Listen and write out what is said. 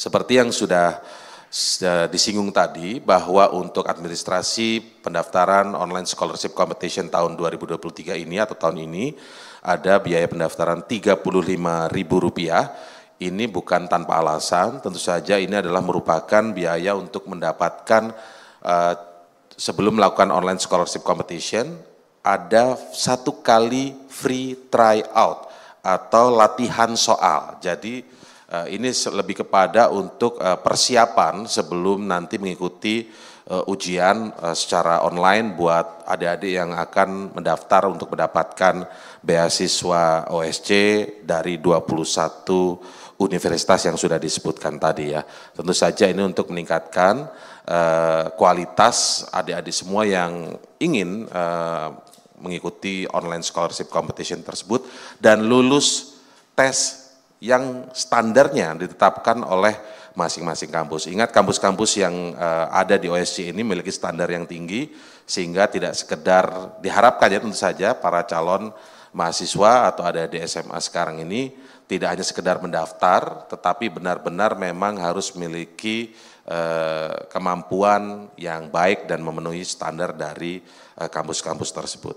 Seperti yang sudah eh, disinggung tadi bahwa untuk administrasi pendaftaran online scholarship competition tahun 2023 ini atau tahun ini ada biaya pendaftaran Rp35.000 ini bukan tanpa alasan, tentu saja ini adalah merupakan biaya untuk mendapatkan uh, sebelum melakukan online scholarship competition ada satu kali free try out atau latihan soal. Jadi Eh, ini lebih kepada untuk eh, persiapan sebelum nanti mengikuti eh, ujian secara online buat adik-adik yang akan mendaftar untuk mendapatkan beasiswa OSC dari 21 universitas yang sudah disebutkan tadi ya. Tentu saja ini untuk meningkatkan kualitas adik-adik semua yang ingin mengikuti online scholarship competition tersebut dan lulus tes yang standarnya ditetapkan oleh masing-masing kampus. Ingat kampus-kampus yang uh, ada di OSC ini memiliki standar yang tinggi sehingga tidak sekedar diharapkan ya tentu saja para calon mahasiswa atau ada di SMA sekarang ini tidak hanya sekedar mendaftar tetapi benar-benar memang harus memiliki eh, kemampuan yang baik dan memenuhi standar dari eh, kampus-kampus tersebut.